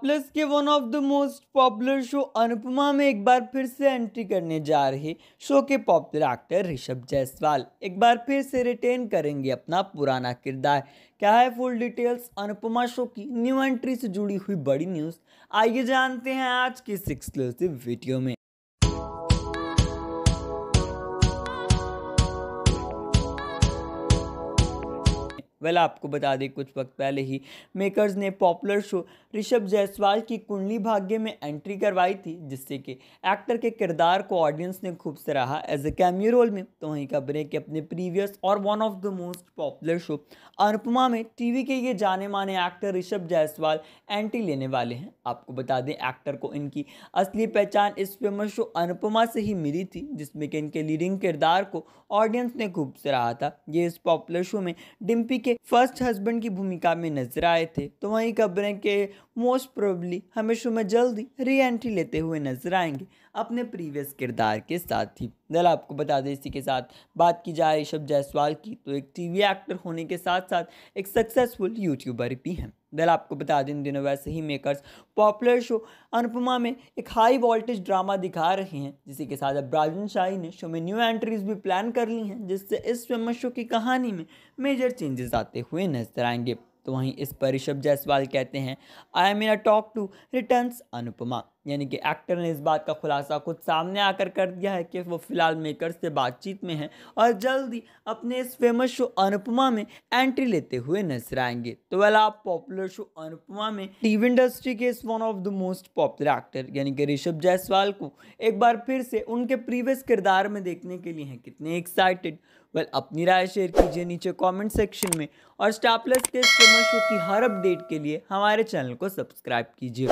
plus के one of the most popular show Anupama में एक बार फिर से एंट्री करने जा रहे शो के पॉपुलर एक्टर ऋषभ जायसवाल एक बार फिर से रिटेन करेंगे अपना पुराना किरदार क्या है फुल डिटेल्स अनुपमा शो की न्यू एंट्री से जुड़ी हुई बड़ी न्यूज़ आइए जानते हैं आज की एक्सक्लूसिव वीडियो में वेल आपको बता दें कुछ वक्त पहले ही मेकर्स ने पॉपुलर शो ऋषभ जायसवाल की कुंडली भाग्य में एंट्री करवाई थी जिससे कि एक्टर के किरदार को ऑडियंस ने खूब सराहा एज ए कैमियो रोल में तो वहीं खबर है कि अपने प्रीवियस और one of the most popular show Anupama में टीवी के ये जाने माने एक्टर ऋषभ जायसवाल एंट्री लेने वाले हैं आपको बता दें एक्टर को इनकी असली पहचान इस फेमस शो अनुपमा से ही मिली थी जिसमें कि इनके लीडिंग किरदार को ऑडियंस ने खूब सराहा था ये इस पॉपुलर शो में डिम्पी के फर्स्ट हस्बैंड की भूमिका में नजर आए थे तो वहीं खबरें के मोस्ट प्रोबली हमें में जल्दी री एंट्री लेते हुए नजर आएंगे अपने प्रीवियस किरदार के साथ ही दल आपको बता दें इसी के साथ बात की जाए ऋषभ जायसवाल की तो एक टीवी एक्टर होने के साथ साथ एक सक्सेसफुल यूट्यूबर भी हैं दल आपको बता दें दिनों वैसे ही मेकर्स पॉपुलर शो अनुपमा में एक हाई वोल्टेज ड्रामा दिखा रहे हैं जिसी के साथ अब राजन शाही ने शो में न्यू एंट्रीज भी प्लान कर ली हैं जिससे इस फेमस शो की कहानी में मेजर चेंजेस आते हुए नजर आएंगे तो वहीं इस पर ऋषभ जायसवाल कहते हैं I am in a talk to return Anupama यानी कि एक्टर ने इस बात का खुलासा खुद सामने आकर कर दिया है कि वो फिलहाल मेकर से बातचीत में हैं और जल्द ही अपने इस फेमस शो अनुपमा में एंट्री लेते हुए नजर आएंगे तो वह आप पॉपुलर शो अनुपमा में टीवी इंडस्ट्री के इस one of the most popular actor यानी कि ऋषभ जायसवाल को एक बार फिर से उनके प्रीवियस किरदार में देखने के लिए हैं कितने एक्साइटेड वेल well, अपनी राय शेयर कीजिए नीचे कमेंट सेक्शन में और प्लस के इस फेमस शो की हर अपडेट के लिए हमारे चैनल को सब्सक्राइब कीजिए